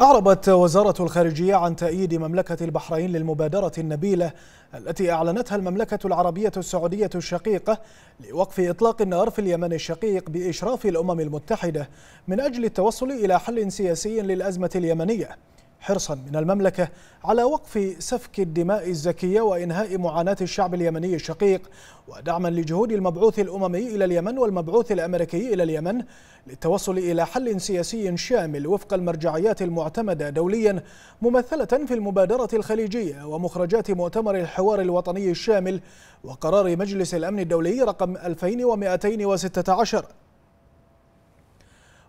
أعربت وزارة الخارجية عن تأييد مملكة البحرين للمبادرة النبيلة التي أعلنتها المملكة العربية السعودية الشقيقة لوقف إطلاق النار في اليمن الشقيق بإشراف الأمم المتحدة من أجل التوصل إلى حل سياسي للأزمة اليمنية حرصا من المملكة على وقف سفك الدماء الزكية وإنهاء معاناة الشعب اليمني الشقيق ودعما لجهود المبعوث الأممي إلى اليمن والمبعوث الأمريكي إلى اليمن للتوصل إلى حل سياسي شامل وفق المرجعيات المعتمدة دوليا ممثلة في المبادرة الخليجية ومخرجات مؤتمر الحوار الوطني الشامل وقرار مجلس الأمن الدولي رقم 2216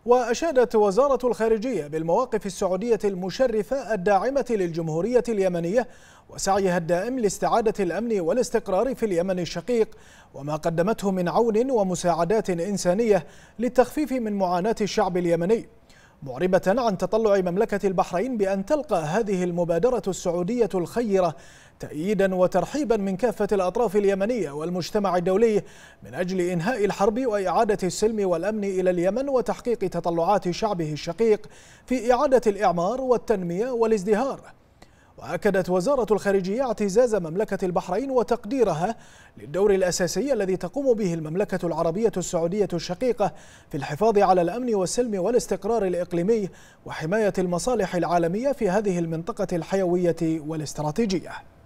وأشادت وزارة الخارجية بالمواقف السعودية المشرفة الداعمة للجمهورية اليمنية وسعيها الدائم لاستعادة الأمن والاستقرار في اليمن الشقيق وما قدمته من عون ومساعدات إنسانية للتخفيف من معاناة الشعب اليمني معربة عن تطلع مملكة البحرين بأن تلقى هذه المبادرة السعودية الخيرة تأييدا وترحيبا من كافة الأطراف اليمنية والمجتمع الدولي من أجل إنهاء الحرب وإعادة السلم والأمن إلى اليمن وتحقيق تطلعات شعبه الشقيق في إعادة الإعمار والتنمية والازدهار وأكدت وزارة الخارجية اعتزاز مملكة البحرين وتقديرها للدور الأساسي الذي تقوم به المملكة العربية السعودية الشقيقة في الحفاظ على الأمن والسلم والاستقرار الإقليمي وحماية المصالح العالمية في هذه المنطقة الحيوية والاستراتيجية